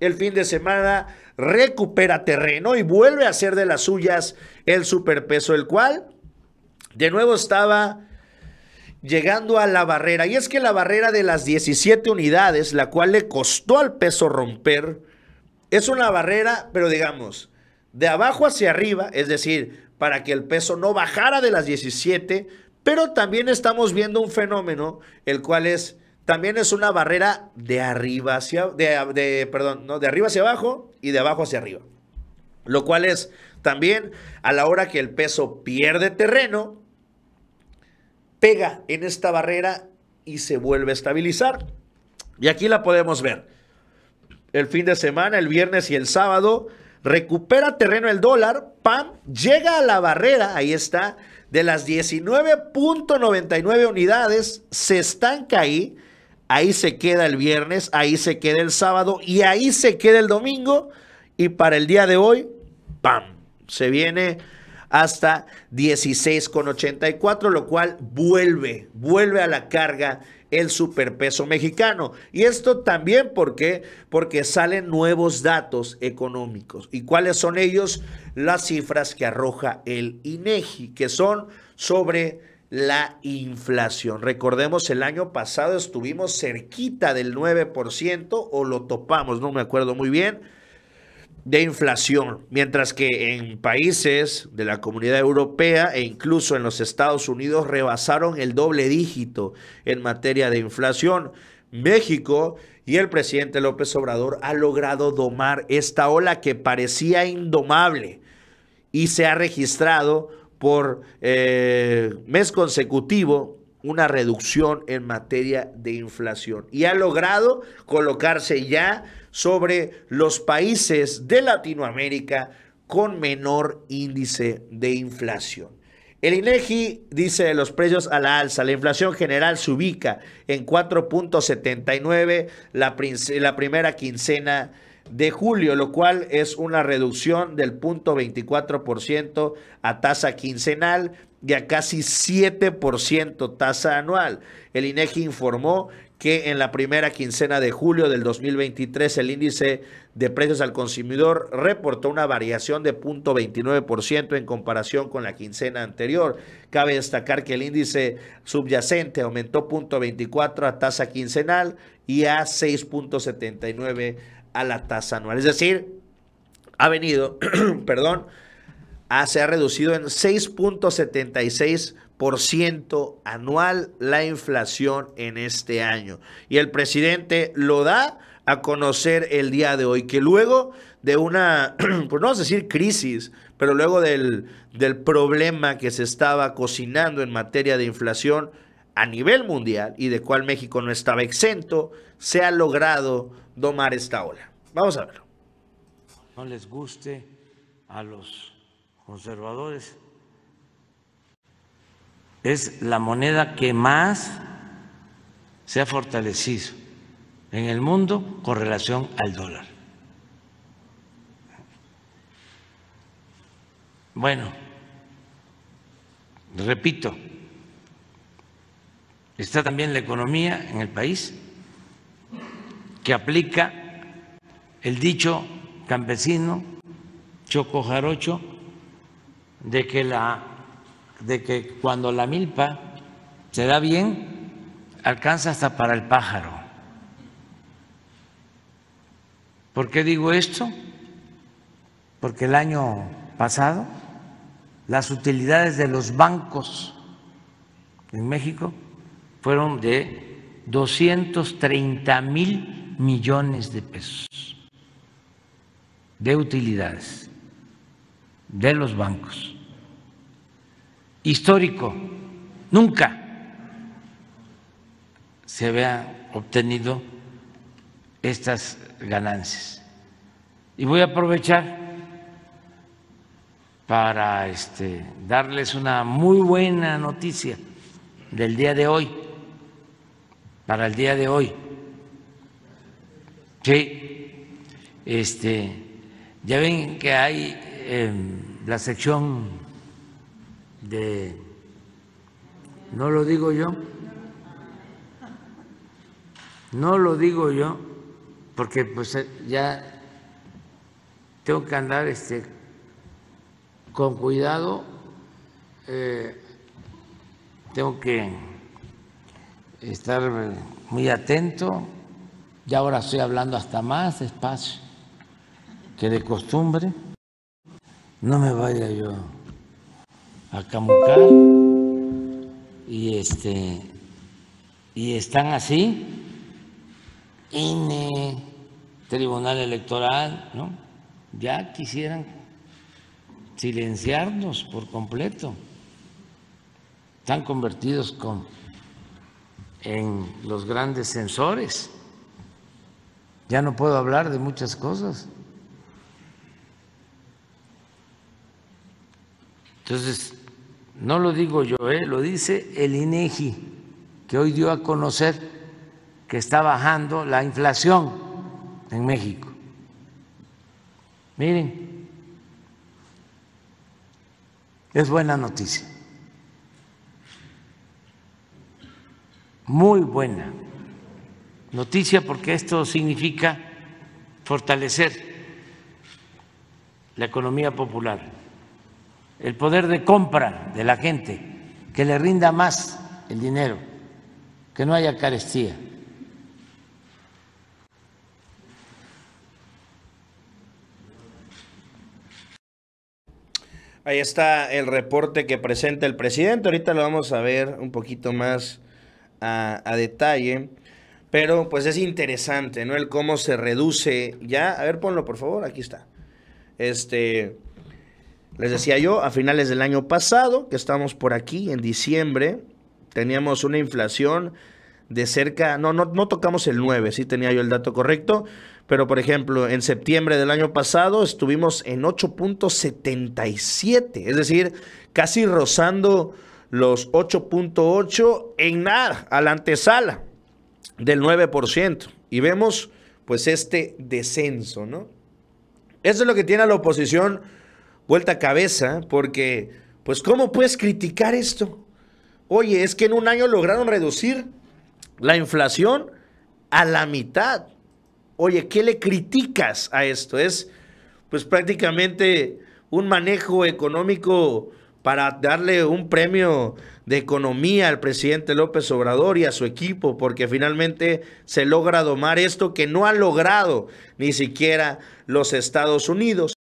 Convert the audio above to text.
el fin de semana recupera terreno y vuelve a hacer de las suyas el superpeso, el cual de nuevo estaba llegando a la barrera. Y es que la barrera de las 17 unidades, la cual le costó al peso romper, es una barrera, pero digamos, de abajo hacia arriba, es decir, para que el peso no bajara de las 17, pero también estamos viendo un fenómeno, el cual es también es una barrera de arriba hacia, de, perdón, de arriba hacia abajo y de abajo hacia arriba. Lo cual es también a la hora que el peso pierde terreno, pega en esta barrera y se vuelve a estabilizar. Y aquí la podemos ver. El fin de semana, el viernes y el sábado, recupera terreno el dólar, pam, llega a la barrera, ahí está, de las 19.99 unidades, se estanca ahí ahí se queda el viernes, ahí se queda el sábado y ahí se queda el domingo. Y para el día de hoy, ¡pam! Se viene hasta 16,84, lo cual vuelve, vuelve a la carga el superpeso mexicano. Y esto también porque porque salen nuevos datos económicos. ¿Y cuáles son ellos? Las cifras que arroja el INEGI, e que son sobre la inflación. Recordemos, el año pasado estuvimos cerquita del 9% o lo topamos, no me acuerdo muy bien, de inflación, mientras que en países de la comunidad europea e incluso en los Estados Unidos rebasaron el doble dígito en materia de inflación. México y el presidente López Obrador ha logrado domar esta ola que parecía indomable y se ha registrado por eh, mes consecutivo una reducción en materia de inflación y ha logrado colocarse ya sobre los países de Latinoamérica con menor índice de inflación. El INEGI dice los precios a la alza. La inflación general se ubica en 4.79 la, la primera quincena de julio, lo cual es una reducción del 0.24% a tasa quincenal y a casi 7% tasa anual. El INEGI informó que en la primera quincena de julio del 2023 el índice de precios al consumidor reportó una variación de 0.29% en comparación con la quincena anterior. Cabe destacar que el índice subyacente aumentó 0.24 a tasa quincenal y a 6.79 a la tasa anual. Es decir, ha venido, perdón, se ha reducido en 6.76% anual la inflación en este año. Y el presidente lo da a conocer el día de hoy, que luego de una, pues no vamos a decir crisis, pero luego del, del problema que se estaba cocinando en materia de inflación, a nivel mundial y de cual México no estaba exento, se ha logrado domar esta ola. Vamos a verlo. No les guste a los conservadores. Es la moneda que más se ha fortalecido en el mundo con relación al dólar. Bueno, repito, está también la economía en el país, que aplica el dicho campesino choco jarocho de que, la, de que cuando la milpa se da bien, alcanza hasta para el pájaro. ¿Por qué digo esto? Porque el año pasado las utilidades de los bancos en México fueron de 230 mil millones de pesos de utilidades de los bancos. Histórico, nunca se habían obtenido estas ganancias. Y voy a aprovechar para este, darles una muy buena noticia del día de hoy para el día de hoy. Sí, este, ya ven que hay em, la sección de, no lo digo yo, no lo digo yo, porque pues eh, ya tengo que andar este, con cuidado, eh, tengo que estar muy atento. Ya ahora estoy hablando hasta más despacio que de costumbre. No me vaya yo a camucar. Y este y están así en Tribunal Electoral, ¿no? Ya quisieran silenciarnos por completo. Están convertidos con en los grandes sensores. Ya no puedo hablar de muchas cosas. Entonces, no lo digo yo, ¿eh? lo dice el INEGI, e que hoy dio a conocer que está bajando la inflación en México. Miren, es buena noticia. muy buena noticia porque esto significa fortalecer la economía popular, el poder de compra de la gente, que le rinda más el dinero, que no haya carestía. Ahí está el reporte que presenta el presidente. Ahorita lo vamos a ver un poquito más a, detalle. Pero pues es interesante, ¿no? El cómo se reduce ya. A ver, ponlo por favor, aquí está. Este, les decía yo, a finales del año pasado, que estamos por aquí, en diciembre, teníamos una inflación de cerca, no, no, no tocamos el 9, sí tenía yo el dato correcto, pero por ejemplo, en septiembre del año pasado estuvimos en 8.77, es decir, casi rozando los 8.8 en nada, a la antesala del 9%. Y vemos pues este descenso, ¿no? Eso es lo que tiene a la oposición vuelta a cabeza, porque pues ¿cómo puedes criticar esto? Oye, es que en un año lograron reducir la inflación a la mitad. Oye, ¿qué le criticas a esto? Es pues prácticamente un manejo económico para darle un premio de economía al presidente López Obrador y a su equipo, porque finalmente se logra domar esto que no ha logrado ni siquiera los Estados Unidos.